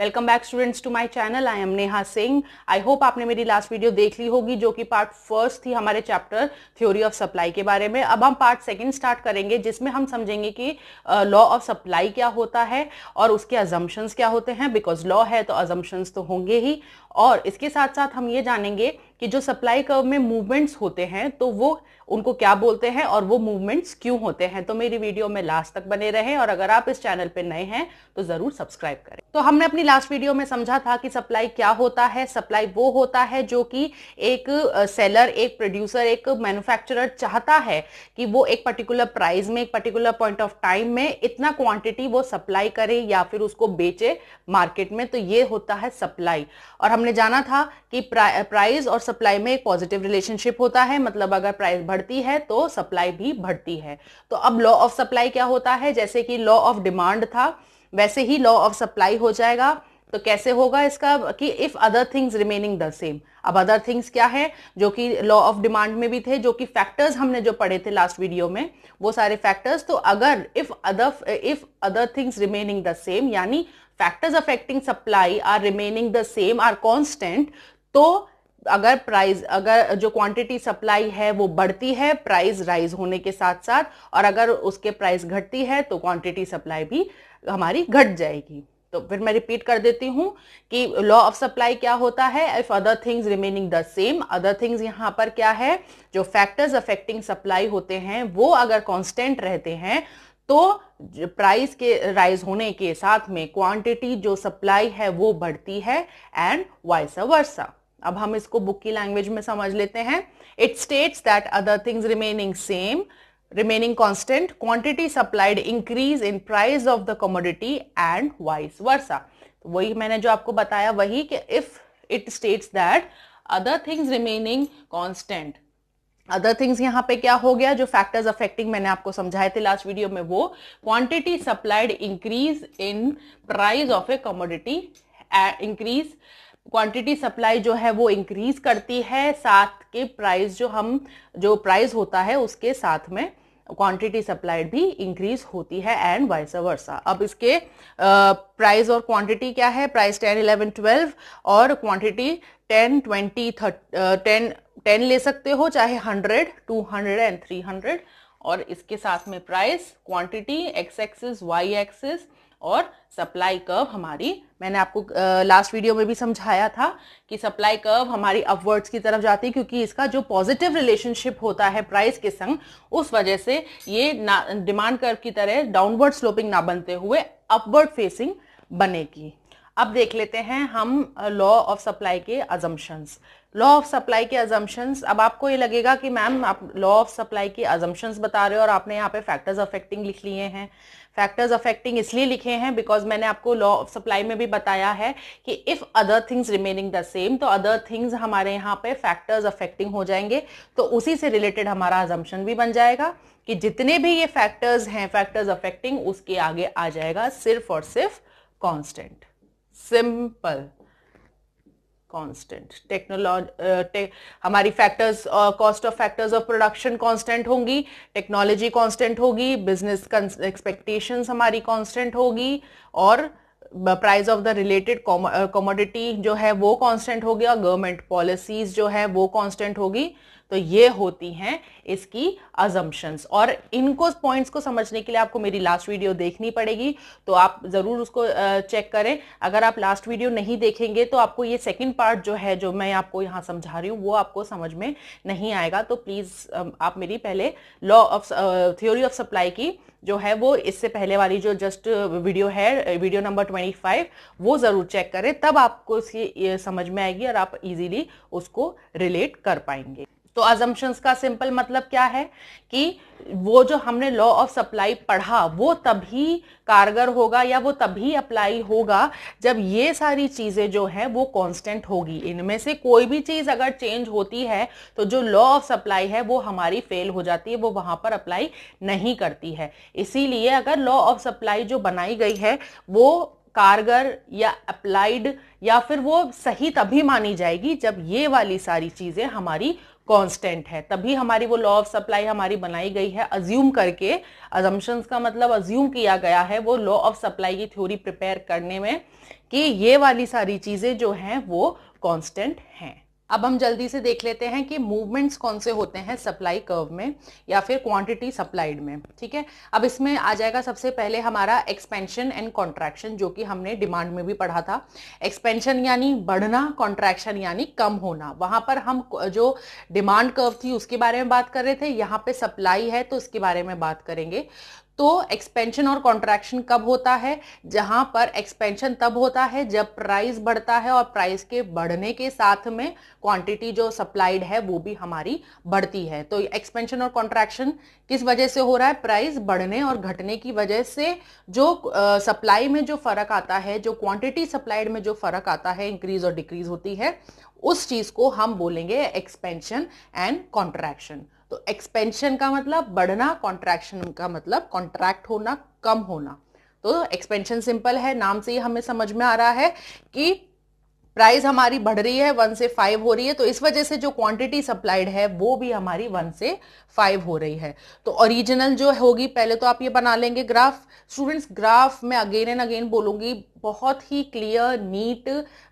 welcome back students to my channel I am Neha Singh I hope आपने मेरी last video देख ली होगी जो कि पार्ट फर्स्ट थी हमारे चैप्टर थ्योरी ऑफ सप्लाई के बारे में अब हम पार्ट सेकेंड स्टार्ट करेंगे जिसमें हम समझेंगे कि लॉ ऑफ सप्लाई क्या होता है और उसके अजम्पन्स क्या होते हैं बिकॉज लॉ है तो अजम्पन्स तो होंगे ही और इसके साथ साथ हम ये जानेंगे कि जो सप्लाई कर्व में मूवमेंट्स होते हैं तो वो उनको क्या बोलते हैं और वो मूवमेंट्स क्यों होते हैं तो मेरी वीडियो में लास्ट तक बने रहें और अगर आप इस चैनल पर नए हैं तो ज़रूर सब्सक्राइब करें तो हमने अपनी लास्ट वीडियो में समझा था कि सप्लाई क्या होता है सप्लाई वो होता है जो कि एक सेलर एक प्रोड्यूसर एक मैन्युफैक्चरर चाहता है कि वो एक पर्टिकुलर प्राइस में एक पर्टिकुलर पॉइंट ऑफ टाइम में इतना क्वांटिटी वो सप्लाई करे या फिर उसको बेचे मार्केट में तो ये होता है सप्लाई और हमने हमने जाना था कि प्राइस और सप्लाई में एक पॉजिटिव रिलेशनशिप होता है मतलब अगर प्राइस बढ़ती है तो सप्लाई भी बढ़ती है तो अब लॉ ऑफ सप्लाई क्या होता है जैसे कि लॉ ऑफ डिमांड था वैसे ही लॉ ऑफ सप्लाई हो जाएगा तो कैसे होगा इसका कि if other things remaining the same अब अदर थिंग्स क्या है जो कि लॉ ऑफ डिमांड में भी थे जो कि फैक्टर्स हमने जो पढ़े थे लास्ट वीडियो में वो सारे फैक्टर्स तो अगर if other if other things remaining the same यानी factors affecting supply are remaining the same are constant तो अगर प्राइस अगर जो क्वांटिटी सप्लाई है वो बढ़ती है प्राइस राइज होने के साथ साथ और अगर उसके प्राइस घटती है तो क्वांटिटी सप्लाई भी हमारी घट जाएगी तो फिर मैं रिपीट कर देती हूँ कि लॉ ऑफ सप्लाई क्या होता है if other things remaining the same other things यहाँ पर क्या है जो फैक्टर्स अफेक्टिंग सप्लाई होते हैं वो अगर कांस्टेंट रहते हैं तो प्राइस के राइज होने के साथ में क्वांटिटी जो सप्लाई है वो बढ़ती है एंड वाइस वर्सा अब हम इसको बुक की लैंग्वेज में समझ लेते हैं it states that other things remaining same remaining constant quantity supplied increase in price of the commodity and vice versa वही मैंने जो आपको बताया वही कि if it states that other things remaining constant other things यहाँ पे क्या हो गया जो फैक्टर्स अफेक्टिंग मैंने आपको समझाए थे लास्ट वीडियो में वो quantity supplied increase in price of a commodity increase quantity supply जो है वो इंक्रीज करती है साथ के प्राइस जो हम जो प्राइस होता है उसके साथ में क्वांटिटी सप्लाइड भी इंक्रीज होती है एंड वाइस वर्सा अब इसके प्राइस और क्वांटिटी क्या है प्राइस टेन इलेवन ट्वेल्व और quantity ten twenty ten ten ले सकते हो चाहे hundred two hundred and three hundred और इसके साथ में price quantity X axis Y axis और सप्लाई कर्व हमारी मैंने आपको लास्ट वीडियो में भी समझाया था कि सप्लाई कर्व हमारी अपवर्ड्स की तरफ जाती है क्योंकि इसका जो पॉजिटिव रिलेशनशिप होता है प्राइस के संग उस वजह से ये ना डिमांड कर्व की तरह डाउनवर्ड स्लोपिंग ना बनते हुए अपवर्ड फेसिंग बनेगी अब देख लेते हैं हम लॉ ऑफ सप्लाई के अजम्पन्स लॉ ऑफ सप्लाई के अजम्पन्स अब आपको ये लगेगा कि मैम आप लॉ ऑफ सप्लाई के अजम्पन्स बता रहे हो और आपने यहाँ पे फैक्टर्स अफेक्टिंग लिख लिए हैं फैक्टर्स अफेक्टिंग इसलिए लिखे हैं बिकॉज मैंने आपको लॉ ऑफ सप्लाई में भी बताया है कि if other things remaining the same तो अदर थिंग्स हमारे यहाँ पे फैक्टर्स अफेक्टिंग हो जाएंगे तो उसी से रिलेटेड हमारा अजम्पन भी बन जाएगा कि जितने भी ये फैक्टर्स हैं फैक्टर्स अफेक्टिंग उसके आगे आ जाएगा सिर्फ और सिर्फ constant simple constant technology uh, हमारी factors cost of factors of production constant होंगी टेक्नोलॉजी कांस्टेंट होगी बिजनेस एक्सपेक्टेशंस हमारी कांस्टेंट होगी और price of the related commodity जो है वो कांस्टेंट हो गया गवर्नमेंट पॉलिसीज जो है वो कांस्टेंट होगी तो ये होती हैं इसकी अजम्पन्स और इनको पॉइंट्स को समझने के लिए आपको मेरी लास्ट वीडियो देखनी पड़ेगी तो आप ज़रूर उसको चेक करें अगर आप लास्ट वीडियो नहीं देखेंगे तो आपको ये सेकेंड पार्ट जो है जो मैं आपको यहाँ समझा रही हूँ वो आपको समझ में नहीं आएगा तो प्लीज़ आप मेरी पहले law of theory of supply की जो है वो इससे पहले वाली जो जस्ट वीडियो है वीडियो नंबर ट्वेंटी फाइव वो ज़रूर चेक करें तब आपको इसकी समझ में आएगी और आप इजीली उसको रिलेट कर पाएंगे तो अजम्पन्स का सिंपल मतलब क्या है कि वो जो हमने लॉ ऑफ सप्लाई पढ़ा वो तभी कारगर होगा या वो तभी अप्लाई होगा जब ये सारी चीज़ें जो हैं वो कांस्टेंट होगी इनमें से कोई भी चीज़ अगर चेंज होती है तो जो लॉ ऑफ सप्लाई है वो हमारी फेल हो जाती है वो वहाँ पर अप्लाई नहीं करती है इसीलिए अगर लॉ ऑफ सप्लाई जो बनाई गई है वो कारगर या अप्लाइड या फिर वो सही तभी मानी जाएगी जब ये वाली सारी चीज़ें हमारी कांस्टेंट है तभी हमारी वो लॉ ऑफ सप्लाई हमारी बनाई गई है अज्यूम करके अजम्पन्स का मतलब अज्यूम किया गया है वो लॉ ऑफ सप्लाई की थ्योरी प्रिपेयर करने में कि ये वाली सारी चीज़ें जो हैं वो कांस्टेंट हैं अब हम जल्दी से देख लेते हैं कि मूवमेंट्स कौन से होते हैं सप्लाई कर्व में या फिर क्वांटिटी सप्लाइड में ठीक है अब इसमें आ जाएगा सबसे पहले हमारा एक्सपेंशन एंड कॉन्ट्रैक्शन जो कि हमने डिमांड में भी पढ़ा था एक्सपेंशन यानी बढ़ना कॉन्ट्रैक्शन यानी कम होना वहां पर हम जो डिमांड कर्व थी उसके बारे में बात कर रहे थे यहाँ पे सप्लाई है तो उसके बारे में बात करेंगे तो एक्सपेंशन और कॉन्ट्रैक्शन कब होता है जहां पर एक्सपेंशन तब होता है जब प्राइस बढ़ता है और प्राइस के बढ़ने के साथ में क्वांटिटी जो सप्लाइड है वो भी हमारी बढ़ती है तो एक्सपेंशन और कॉन्ट्रैक्शन किस वजह से हो रहा है प्राइस बढ़ने और घटने की वजह से जो सप्लाई uh, में जो फर्क आता है जो क्वांटिटी सप्लाइड में जो फर्क आता है इंक्रीज और डिक्रीज होती है उस चीज को हम बोलेंगे एक्सपेंशन एंड कॉन्ट्रैक्शन तो एक्सपेंशन का मतलब बढ़ना कॉन्ट्रैक्शन का मतलब कॉन्ट्रैक्ट होना कम होना तो एक्सपेंशन सिंपल है नाम से ही हमें समझ में आ रहा है कि प्राइस हमारी बढ़ रही है वन से फाइव हो रही है तो इस वजह से जो क्वांटिटी सप्लाइड है वो भी हमारी वन से फाइव हो रही है तो ओरिजिनल जो होगी पहले तो आप ये बना लेंगे ग्राफ स्टूडेंट्स ग्राफ में अगेन एंड अगेन बोलूंगी बहुत ही क्लियर नीट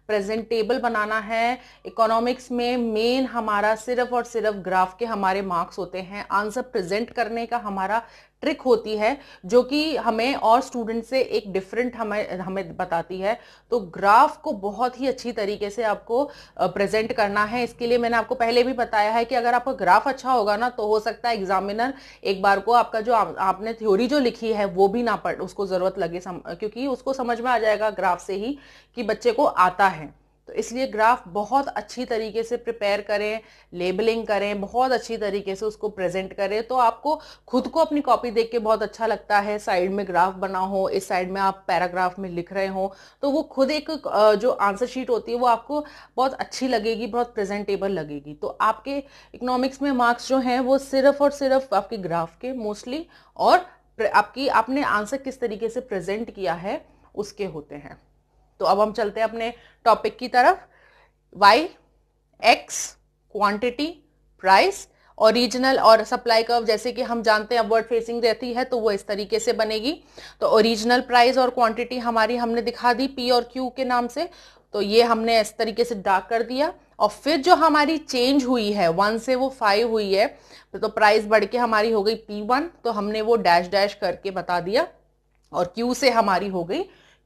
प्रेजेंटेबल बनाना है इकोनॉमिक्स में मेन हमारा सिर्फ और सिर्फ ग्राफ के हमारे मार्क्स होते हैं आंसर प्रेजेंट करने का हमारा ट्रिक होती है जो कि हमें और स्टूडेंट से एक डिफरेंट हमें हमें बताती है तो ग्राफ को बहुत ही अच्छी तरीके से आपको प्रेजेंट करना है इसके लिए मैंने आपको पहले भी बताया है कि अगर आपका ग्राफ अच्छा होगा ना तो हो सकता है एग्जामिनर एक बार को आपका जो आ, आपने थ्योरी जो लिखी है वो भी ना पढ़ उसको ज़रूरत लगे सम, क्योंकि उसको समझ में आ जाएगा जाएगा ग्राफ से ही कि बच्चे को आता है तो इसलिए ग्राफ बहुत अच्छी तरीके से प्रिपेयर करें लेबलिंग करें बहुत अच्छी तरीके से उसको प्रेजेंट करें तो आपको खुद को अपनी कॉपी देख के बहुत अच्छा लगता है साइड में ग्राफ बना हो इस साइड में आप पैराग्राफ में लिख रहे हो तो वो खुद एक जो आंसर शीट होती है वो आपको बहुत अच्छी लगेगी बहुत प्रेजेंटेबल लगेगी तो आपके इकोनॉमिक्स में मार्क्स जो हैं वो सिर्फ और सिर्फ आपके ग्राफ के मोस्टली और आपकी आपने आंसर किस तरीके से प्रेजेंट किया है उसके होते हैं तो अब हम चलते हैं अपने टॉपिक की तरफ वाई एक्स क्वांटिटी प्राइस और रीजनल और सप्लाई कर्व जैसे कि हम जानते हैं अपवर्ड फेसिंग रहती है तो वो इस तरीके से बनेगी तो ओरिजिनल प्राइस और क्वांटिटी हमारी हमने दिखा दी पी और क्यू के नाम से तो ये हमने इस तरीके से डार्क कर दिया और फिर जो हमारी चेंज हुई है वन से वो फाइव हुई है तो प्राइस बढ़ के हमारी हो गई पी वन तो हमने वो डैश डैश करके बता दिया और क्यू से हमारी हो गई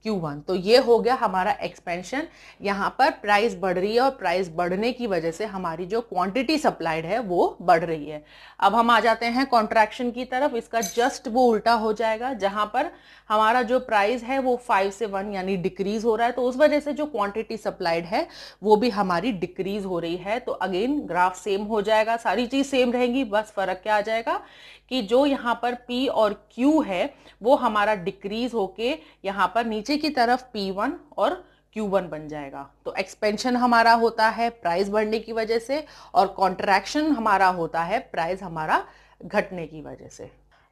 Q1 तो ये हो गया हमारा एक्सपेंशन यहाँ पर प्राइस बढ़ रही है और प्राइस बढ़ने की वजह से हमारी जो क्वांटिटी सप्लाइड है वो बढ़ रही है अब हम आ जाते हैं कॉन्ट्रैक्शन की तरफ इसका जस्ट वो उल्टा हो जाएगा जहाँ पर हमारा जो प्राइस है वो फाइव से वन यानी डिक्रीज हो रहा है तो उस वजह से जो क्वांटिटी सप्लाइड है वो भी हमारी डिक्रीज हो रही है तो अगेन ग्राफ सेम हो जाएगा सारी चीज सेम रहेंगी बस फर्क क्या आ जाएगा कि जो यहाँ पर पी और क्यू है वो हमारा डिक्रीज होके यहाँ पर नीचे नीचे की तरफ P1 और Q1 बन जाएगा तो एक्सपेंशन हमारा होता है प्राइस बढ़ने की वजह से और कॉन्ट्रैक्शन हमारा होता है प्राइस हमारा घटने की वजह से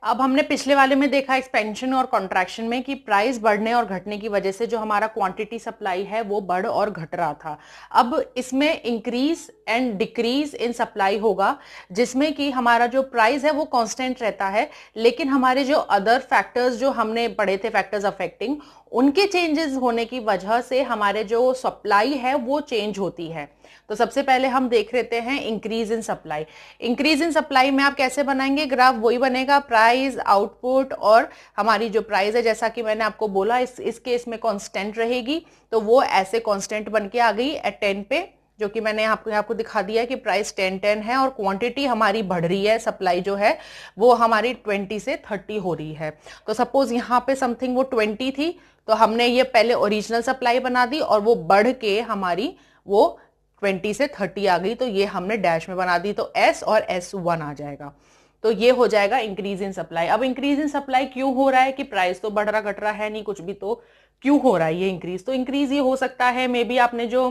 अब हमने पिछले वाले में देखा एक्सपेंशन और कॉन्ट्रैक्शन में कि प्राइस बढ़ने और घटने की वजह से जो हमारा क्वांटिटी सप्लाई है वो बढ़ और घट रहा था अब इसमें increase and decrease in supply होगा जिसमें कि हमारा जो प्राइस है वो कांस्टेंट रहता है लेकिन हमारे जो अदर फैक्टर्स जो हमने पढ़े थे फैक्टर्स अफेक्टिंग उनके चेंजेस होने की वजह से हमारे जो सप्लाई है वो चेंज होती है तो सबसे पहले हम देख लेते हैं increase in supply increase in supply में आप कैसे बनाएंगे ग्राफ वही बनेगा प्राइस आउटपुट और हमारी जो प्राइस है जैसा कि मैंने आपको बोला इस इस केस में कांस्टेंट रहेगी तो वो ऐसे कांस्टेंट बन के आ गई एट टेन पे जो कि मैंने आपको आपको दिखा दिया है कि प्राइस टेन टेन है और क्वांटिटी हमारी बढ़ रही है सप्लाई जो है वो हमारी ट्वेंटी से थर्टी हो रही है तो सपोज यहाँ पे समथिंग वो ट्वेंटी थी तो हमने ये पहले ओरिजिनल सप्लाई बना दी और वो बढ़ के हमारी वो ट्वेंटी से थर्टी आ गई तो ये हमने डैश में बना दी तो एस और एस वन आ जाएगा तो ये हो जाएगा इंक्रीज इन सप्लाई अब इंक्रीज इन सप्लाई क्यों हो रहा है कि प्राइस तो बढ़ रहा घट रहा है नहीं कुछ भी तो क्यों हो रहा है ये इंक्रीज तो इंक्रीज ये हो सकता है मे बी आपने जो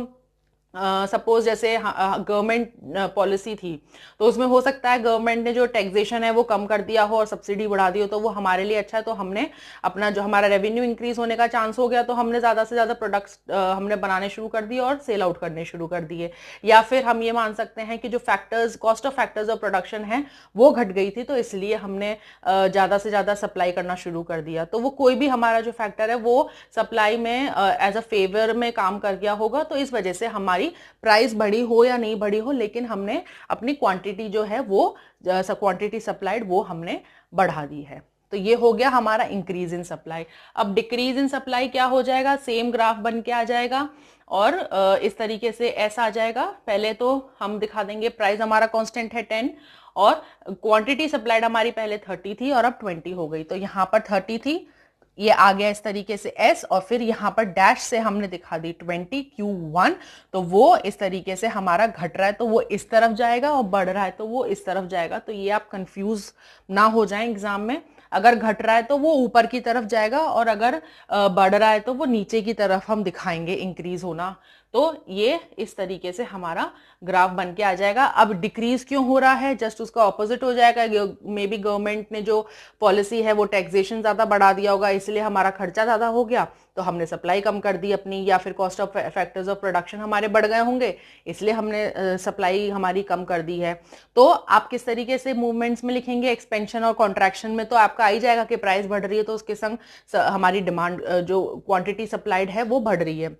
सपोज uh, जैसे गवर्नमेंट हाँ, पॉलिसी थी तो उसमें हो सकता है गवर्नमेंट ने जो टैक्सेशन है वो कम कर दिया हो और सब्सिडी बढ़ा दी हो तो वो हमारे लिए अच्छा है तो हमने अपना जो हमारा रेवेन्यू इंक्रीज होने का चांस हो गया तो हमने ज़्यादा से ज़्यादा प्रोडक्ट्स हमने बनाने शुरू कर दिए और सेल आउट करने शुरू कर दिए या फिर हम ये मान सकते हैं कि जो factors cost of factors of production है वो घट गई थी तो इसलिए हमने ज़्यादा से ज़्यादा सप्लाई करना शुरू कर दिया तो वो कोई भी हमारा जो फैक्टर है वो सप्लाई में एज अ फेवर में काम कर गया होगा तो इस वजह से हमारी हमारी प्राइस बढ़ी हो या नहीं बढ़ी हो लेकिन हमने अपनी क्वांटिटी जो है वो क्वांटिटी सप्लाइड वो हमने बढ़ा दी है तो ये हो गया हमारा इंक्रीज इन सप्लाई अब डिक्रीज इन सप्लाई क्या हो जाएगा सेम ग्राफ बन के आ जाएगा और इस तरीके से ऐसा आ जाएगा पहले तो हम दिखा देंगे प्राइस हमारा कांस्टेंट है टेन और क्वांटिटी सप्लाइड हमारी पहले थर्टी थी और अब ट्वेंटी हो गई तो यहाँ पर थर्टी थी ये आ गया इस तरीके से एस और फिर यहाँ पर डैश से हमने दिखा दी ट्वेंटी क्यू वन तो वो इस तरीके से हमारा घट रहा है तो वो इस तरफ जाएगा और बढ़ रहा है तो वो इस तरफ जाएगा तो ये आप कंफ्यूज ना हो जाए एग्जाम में अगर घट रहा है तो वो ऊपर की तरफ जाएगा और अगर बढ़ रहा है तो वो नीचे की तरफ हम दिखाएंगे इंक्रीज होना तो ये इस तरीके से हमारा ग्राफ बन के आ जाएगा अब डिक्रीज क्यों हो रहा है जस्ट उसका ऑपोजिट हो जाएगा मे बी गवर्नमेंट ने जो पॉलिसी है वो टैक्सेशन ज़्यादा बढ़ा दिया होगा इसलिए हमारा खर्चा ज़्यादा हो गया तो हमने सप्लाई कम कर दी अपनी या फिर cost of factors of production हमारे बढ़ गए होंगे इसलिए हमने सप्लाई हमारी कम कर दी है तो आप किस तरीके से मूवमेंट्स में लिखेंगे एक्सपेंशन और कॉन्ट्रैक्शन में तो आपका आ ही जाएगा कि प्राइस बढ़ रही है तो उसके संग हमारी डिमांड जो क्वांटिटी सप्लाइड है वो बढ़ रही है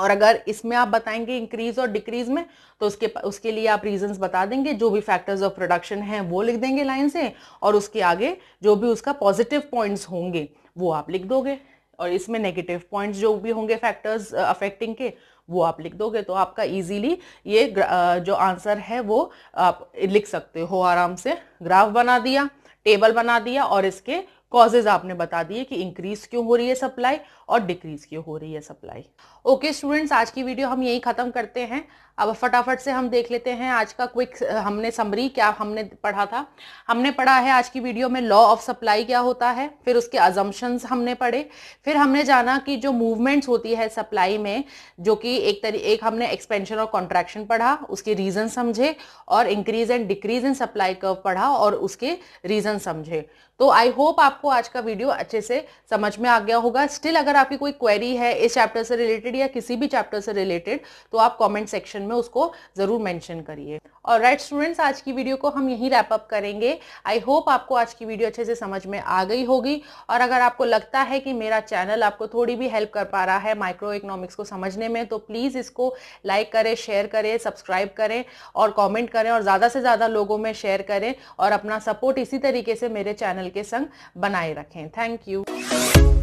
और अगर इसमें आप बताएंगे इंक्रीज और डिक्रीज में तो उसके उसके लिए आप रीजंस बता देंगे जो भी फैक्टर्स ऑफ प्रोडक्शन हैं वो लिख देंगे लाइन से और उसके आगे जो भी उसका पॉजिटिव पॉइंट्स होंगे वो आप लिख दोगे और इसमें नेगेटिव पॉइंट्स जो भी होंगे फैक्टर्स अफेक्टिंग के वो आप लिख दोगे तो आपका इजीली ये जो आंसर है वो आप लिख सकते हो आराम से ग्राफ बना दिया टेबल बना दिया और इसके कॉजेज आपने बता दिए कि इंक्रीज क्यों हो रही है सप्लाई और डिक्रीज की हो रही है सप्लाई ओके स्टूडेंट्स आज की वीडियो हम यही ख़त्म करते हैं अब फटाफट से हम देख लेते हैं आज का क्विक हमने समरी क्या हमने पढ़ा था हमने पढ़ा है आज की वीडियो में लॉ ऑफ सप्लाई क्या होता है फिर उसके अजम्पन्स हमने पढ़े फिर हमने जाना कि जो मूवमेंट्स होती है सप्लाई में जो कि एक तरी एक हमने एक्सपेंशन और कॉन्ट्रैक्शन पढ़ा उसके रीज़न समझे और increase and decrease in supply curve पढ़ा और उसके रीज़न समझे तो आई होप आपको आज का वीडियो अच्छे से समझ में आ गया होगा स्टिल अगर आपकी कोई क्वेरी है इस चैप्टर से रिलेटेड या किसी भी चैप्टर से रिलेटेड तो आप कमेंट सेक्शन में उसको ज़रूर मेंशन करिए और राइट स्टूडेंट्स आज की वीडियो को हम यहीं रैपअप करेंगे आई होप आपको आज की वीडियो अच्छे से समझ में आ गई होगी और अगर आपको लगता है कि मेरा चैनल आपको थोड़ी भी हेल्प कर पा रहा है माइक्रो इकोनॉमिक्स को समझने में तो प्लीज़ इसको लाइक करें शेयर करें सब्सक्राइब करें और कॉमेंट करें और ज़्यादा से ज़्यादा लोगों में शेयर करें और अपना सपोर्ट इसी तरीके से मेरे चैनल के संग बनाए रखें थैंक यू